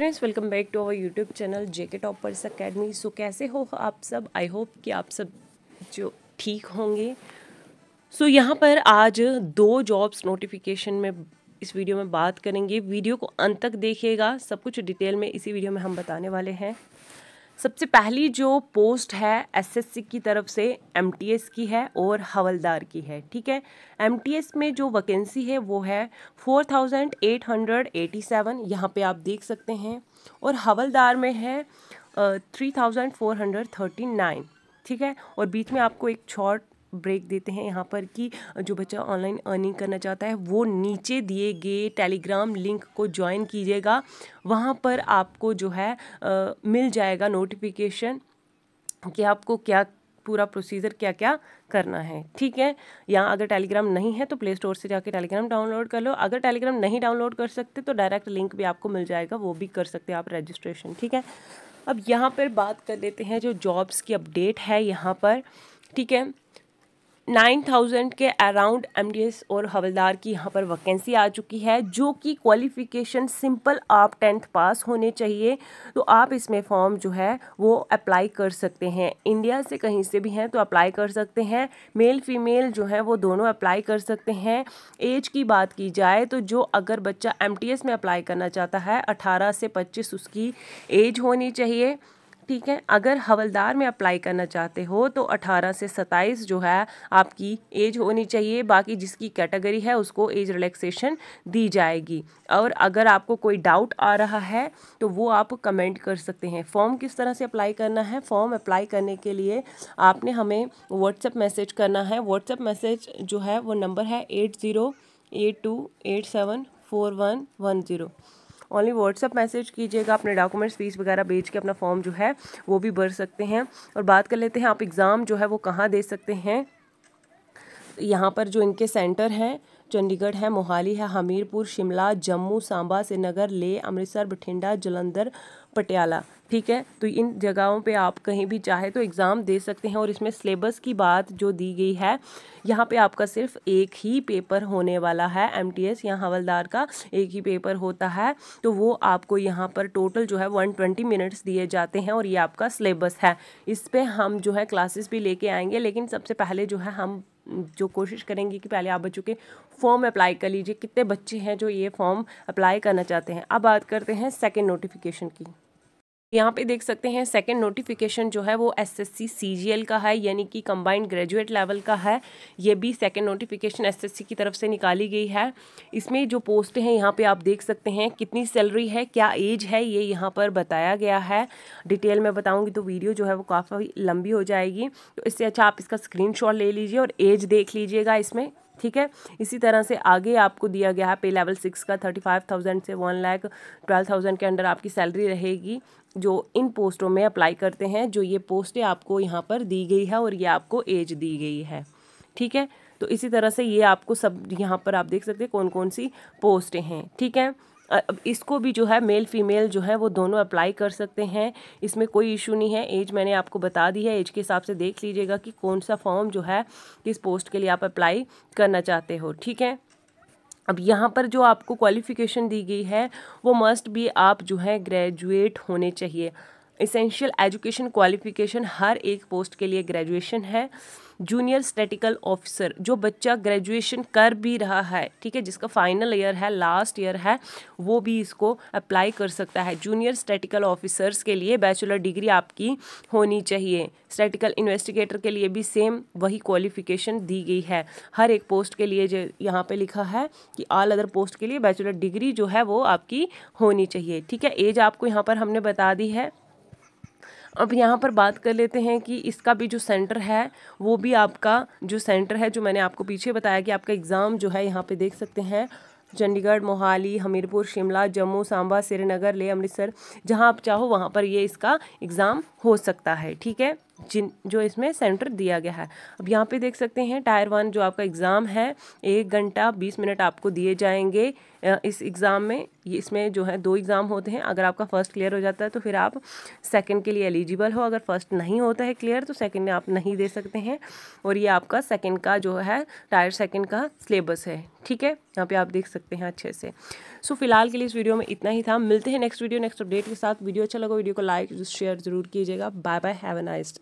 friends welcome back to our YouTube channel JK toppers academy so कैसे हो आप सब आई होप कि आप सब जो ठीक होंगे सो so, यहाँ पर आज दो जॉब्स नोटिफिकेशन में इस वीडियो में बात करेंगे वीडियो को अंत तक देखिएगा सब कुछ डिटेल में इसी वीडियो में हम बताने वाले हैं सबसे पहली जो पोस्ट है एसएससी की तरफ से एमटीएस की है और हवलदार की है ठीक है एमटीएस में जो वैकेंसी है वो है 4887 यहाँ पे आप देख सकते हैं और हवलदार में है नाइन ठीक है और बीच में आपको एक शॉर्ट ब्रेक देते हैं यहाँ पर कि जो बच्चा ऑनलाइन अर्निंग करना चाहता है वो नीचे दिए गए टेलीग्राम लिंक को ज्वाइन कीजिएगा वहाँ पर आपको जो है आ, मिल जाएगा नोटिफिकेशन कि आपको क्या पूरा प्रोसीजर क्या क्या करना है ठीक है या अगर टेलीग्राम नहीं है तो प्ले स्टोर से जाके टेलीग्राम डाउनलोड कर लो अगर टेलीग्राम नहीं डाउनलोड कर सकते तो डायरेक्ट लिंक भी आपको मिल जाएगा वो भी कर सकते आप रजिस्ट्रेशन ठीक है अब यहाँ पर बात कर लेते हैं जो जॉब्स की अपडेट है यहाँ पर ठीक है नाइन थाउजेंड के अराउंड एम और हवलदार की यहाँ पर वैकेंसी आ चुकी है जो कि क्वालिफ़िकेशन सिंपल आप टेंथ पास होने चाहिए तो आप इसमें फॉर्म जो है वो अप्लाई कर सकते हैं इंडिया से कहीं से भी हैं तो अप्लाई कर सकते हैं मेल फीमेल जो है वो दोनों अप्लाई कर सकते हैं एज की बात की जाए तो जो अगर बच्चा एम में अप्लाई करना चाहता है अठारह से पच्चीस उसकी एज होनी चाहिए ठीक है अगर हवलदार में अप्लाई करना चाहते हो तो 18 से 27 जो है आपकी एज होनी चाहिए बाकी जिसकी कैटेगरी है उसको एज रिलैक्सेशन दी जाएगी और अगर आपको कोई डाउट आ रहा है तो वो आप कमेंट कर सकते हैं फॉर्म किस तरह से अप्लाई करना है फॉर्म अप्लाई करने के लिए आपने हमें व्हाट्सएप मैसेज करना है व्हाट्सएप मैसेज जो है वो नंबर है eight zero eight two eight seven four one one zero only WhatsApp message कीजिएगा अपने डॉक्यूमेंट्स फीस वगैरह भेज के अपना फॉर्म जो है वो भी भर सकते हैं और बात कर लेते हैं आप एग्ज़ाम जो है वो कहाँ दे सकते हैं यहाँ पर जो इनके सेंटर हैं चंडीगढ़ है मोहाली है हमीरपुर शिमला जम्मू सांबा श्रीनगर लेह अमृतसर बठिंडा जलंधर पटियाला ठीक है तो इन जगहों पे आप कहीं भी चाहे तो एग्ज़ाम दे सकते हैं और इसमें सिलेबस की बात जो दी गई है यहाँ पे आपका सिर्फ एक ही पेपर होने वाला है एम टी एस या हवलदार का एक ही पेपर होता है तो वो आपको यहाँ पर टोटल जो है वन ट्वेंटी मिनट्स दिए जाते हैं और ये आपका सिलेबस है इस पर हम जो है क्लासेस भी लेके आएंगे लेकिन सबसे पहले जो है हम जो कोशिश करेंगे कि पहले आप बच्चों के फॉर्म अप्लाई कर लीजिए कितने बच्चे हैं जो ये फॉर्म अप्लाई करना चाहते हैं अब बात करते हैं सेकेंड नोटिफिकेशन की यहाँ पे देख सकते हैं सेकंड नोटिफिकेशन जो है वो एसएससी सीजीएल का है यानी कि कंबाइंड ग्रेजुएट लेवल का है ये भी सेकंड नोटिफिकेशन एसएससी की तरफ से निकाली गई है इसमें जो पोस्ट हैं यहाँ पे आप देख सकते हैं कितनी सैलरी है क्या एज है ये यहाँ पर बताया गया है डिटेल में बताऊँगी तो वीडियो जो है वो काफ़ी लंबी हो जाएगी तो इससे अच्छा आप इसका स्क्रीन ले लीजिए और एज देख लीजिएगा इसमें ठीक है इसी तरह से आगे आपको दिया गया है पे लेवल सिक्स का थर्टी फाइव थाउजेंड से वन लाख ट्वेल्व थाउजेंड के अंडर आपकी सैलरी रहेगी जो इन पोस्टों में अप्लाई करते हैं जो ये पोस्टें आपको यहाँ पर दी गई है और ये आपको एज दी गई है ठीक है तो इसी तरह से ये आपको सब यहाँ पर आप देख सकते हैं कौन कौन सी पोस्टें हैं ठीक है इसको भी जो है मेल फीमेल जो है वो दोनों अप्लाई कर सकते हैं इसमें कोई इशू नहीं है एज मैंने आपको बता दी है एज के हिसाब से देख लीजिएगा कि कौन सा फॉर्म जो है किस पोस्ट के लिए आप अप्लाई करना चाहते हो ठीक है अब यहाँ पर जो आपको क्वालिफ़िकेशन दी गई है वो मस्ट भी आप जो है ग्रेजुएट होने चाहिए इसेंशियल एजुकेशन क्वालिफिकेशन हर एक पोस्ट के लिए ग्रेजुएशन है जूनियर स्टेटिकल ऑफिसर जो बच्चा ग्रेजुएशन कर भी रहा है ठीक है जिसका फाइनल ईयर है लास्ट ईयर है वो भी इसको अप्लाई कर सकता है जूनियर स्टेटिकल ऑफिसर्स के लिए बैचलर डिग्री आपकी होनी चाहिए स्टेटिकल इन्वेस्टिगेटर के लिए भी सेम वही क्वालिफिकेशन दी गई है हर एक पोस्ट के लिए जो यहाँ पर लिखा है कि ऑल अदर पोस्ट के लिए बैचलर डिग्री जो है वो आपकी होनी चाहिए ठीक है एज आपको यहाँ पर हमने बता दी है अब यहाँ पर बात कर लेते हैं कि इसका भी जो सेंटर है वो भी आपका जो सेंटर है जो मैंने आपको पीछे बताया कि आपका एग्ज़ाम जो है यहाँ पे देख सकते हैं चंडीगढ़ मोहाली हमीरपुर शिमला जम्मू सांबा श्रीनगर ले अमृतसर जहाँ आप चाहो वहाँ पर ये इसका एग्ज़ाम हो सकता है ठीक है जिन जो इसमें सेंटर दिया गया है अब यहाँ पे देख सकते हैं टायर वन जो आपका एग्ज़ाम है एक घंटा बीस मिनट आपको दिए जाएंगे इस एग्ज़ाम में ये इसमें जो है दो एग्ज़ाम होते हैं अगर आपका फर्स्ट क्लियर हो जाता है तो फिर आप सेकंड के लिए एलिजिबल हो अगर फर्स्ट नहीं होता है क्लियर तो सेकंड में आप नहीं दे सकते हैं और ये आपका सेकंड का जो है टायर सेकंड का सिलेबस है ठीक है यहाँ पे आप देख सकते हैं अच्छे से सो फिलहाल के लिए इस वीडियो में इतना ही था मिलते हैं नेक्स्ट वीडियो नेक्स्ट अपडेट के साथ वीडियो अच्छा लगा वीडियो को लाइक शेयर जरूर कीजिएगा bye bye have a nice